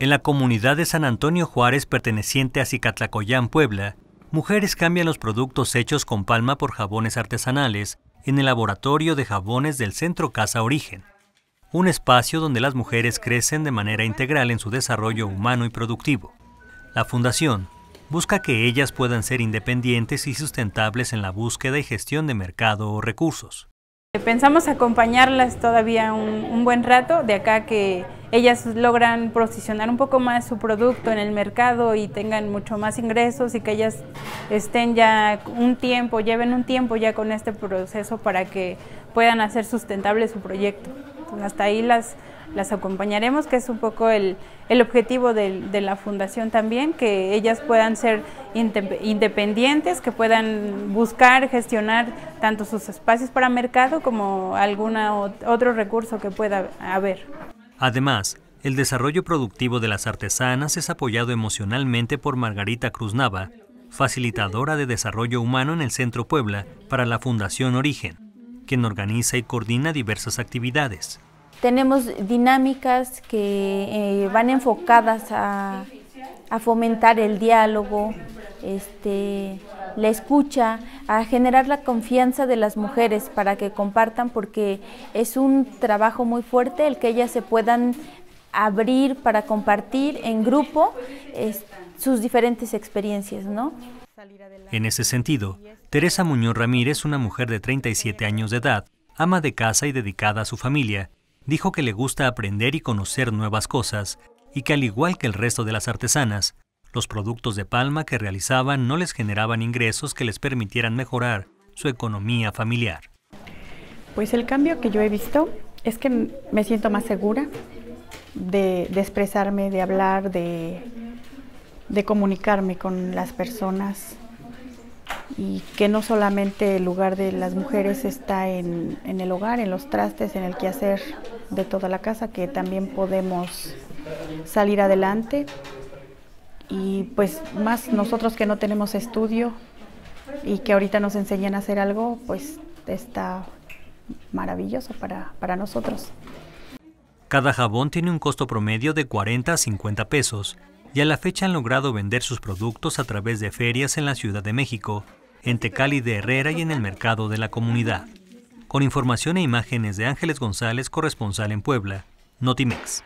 En la comunidad de San Antonio Juárez perteneciente a Cicatlacoyán, Puebla, mujeres cambian los productos hechos con palma por jabones artesanales en el laboratorio de jabones del Centro Casa Origen, un espacio donde las mujeres crecen de manera integral en su desarrollo humano y productivo. La fundación busca que ellas puedan ser independientes y sustentables en la búsqueda y gestión de mercado o recursos. Pensamos acompañarlas todavía un buen rato de acá que ellas logran posicionar un poco más su producto en el mercado y tengan mucho más ingresos y que ellas estén ya un tiempo, lleven un tiempo ya con este proceso para que puedan hacer sustentable su proyecto. hasta ahí las, las acompañaremos, que es un poco el, el objetivo de, de, la fundación también, que ellas puedan ser independientes, que puedan buscar, gestionar tanto sus espacios para mercado como algún otro recurso que pueda haber. Además, el desarrollo productivo de las artesanas es apoyado emocionalmente por Margarita Cruz Nava, facilitadora de desarrollo humano en el Centro Puebla para la Fundación Origen, quien organiza y coordina diversas actividades. Tenemos dinámicas que eh, van enfocadas a, fomentar el diálogo, este, la escucha, a generar la confianza de las mujeres para que compartan porque es un trabajo muy fuerte el que ellas se puedan abrir para compartir en grupo sus diferentes experiencias, ¿no? En ese sentido, Teresa Muñoz Ramírez, una mujer de 37 años de edad, ama de casa y dedicada a su familia, dijo que le gusta aprender y conocer nuevas cosas y que al igual que el resto de las artesanas, los productos de palma que realizaban no les generaban ingresos que les permitieran mejorar su economía familiar. Pues el cambio que yo he visto es que me siento más segura de, expresarme, de hablar, de, comunicarme con las personas y que no solamente el lugar de las mujeres está en, en, el hogar, en los trastes, en el quehacer de toda la casa, que también podemos salir adelante y pues más nosotros que no tenemos estudio y que ahorita nos enseñan a hacer algo, pues está maravilloso para, nosotros. Cada jabón tiene un costo promedio de 40 a 50 pesos y a la fecha han logrado vender sus productos a través de ferias en la Ciudad de México, en Tecali de Herrera y en el mercado de la comunidad. Con información e imágenes de Ángeles González, corresponsal en Puebla, Notimex.